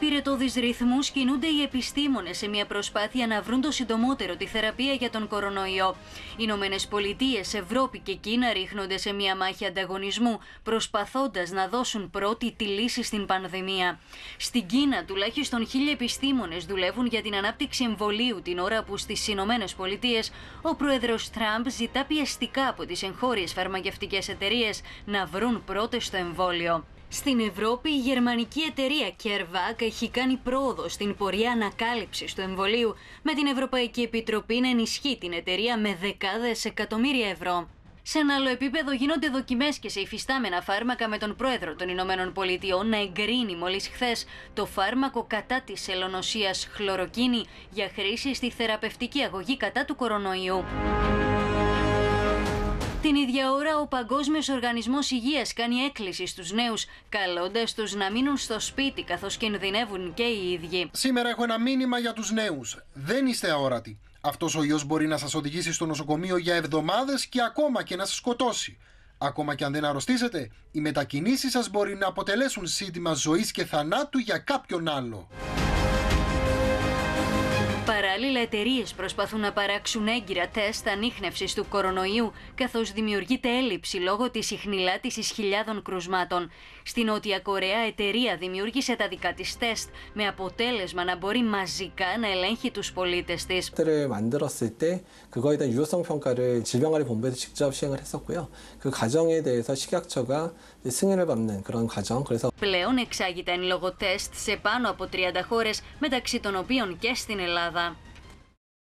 με ρυθμούς ρυθμού κινούνται οι επιστήμονες σε μια προσπάθεια να βρουν το συντομότερο τη θεραπεία για τον κορονοϊό. Οι Ηνωμένες Πολιτείες, Ευρώπη και Κίνα ρίχνονται σε μια μάχη ανταγωνισμού, προσπαθώντας να δώσουν πρώτη τη λύση στην πανδημία. Στην Κίνα, τουλάχιστον χίλιοι επιστήμονες δουλεύουν για την ανάπτυξη εμβολίου την ώρα που στις Ηνωμένες Πολιτείες ο Πρόεδρος Τραμπ ζητά πιεστικά από τις εγχώριες φαρμακευτικές εταιρείες να βρουν πρώτες το εμβόλιο. Στην Ευρώπη, η γερμανική εταιρεία Kervac έχει κάνει πρόοδο στην πορεία ανακάλυψης του εμβολίου, με την Ευρωπαϊκή Επιτροπή να ενισχύει την εταιρεία με δεκάδες εκατομμύρια ευρώ. Σε ένα άλλο επίπεδο, γίνονται δοκιμές και σε υφιστάμενα φάρμακα με τον πρόεδρο των Ηνωμένων Πολιτειών να εγκρίνει μόλις χθες το φάρμακο κατά της ελονοσίας χλωροκίνη για χρήση στη θεραπευτική αγωγή κατά του κορονοϊού. Την ίδια ώρα, ο Παγκόσμιος Οργανισμός Υγείας κάνει έκκληση στους νέους, καλώντας τους να μείνουν στο σπίτι, καθώς κινδυνεύουν και οι ίδιοι. Σήμερα έχω ένα μήνυμα για τους νέους. Δεν είστε αόρατοι. Αυτός ο ιός μπορεί να σας οδηγήσει στο νοσοκομείο για εβδομάδες και ακόμα και να σας σκοτώσει. Ακόμα και αν δεν αρρωστήσετε, οι μετακινήσεις σας μπορεί να αποτελέσουν σύντημα ζωής και θανάτου για κάποιον άλλο παράλληλα, εταιρείε προσπαθούν να παράξουν έγκυρα τεστ ανείχνευσης του κορονοϊού, καθώς δημιουργείται έλλειψη λόγω της συχνηλάτηση χιλιάδων κρουσμάτων. Στη Νότια Κορέα, εταιρεία δημιούργησε τα δικά της τεστ, με αποτέλεσμα να μπορεί μαζικά να ελέγχει τους πολίτες της. Πλέον εξάγεται εν λόγω τεστ σε πάνω από 30 χώρες, μεταξύ των οποίων και στην Ελλάδα.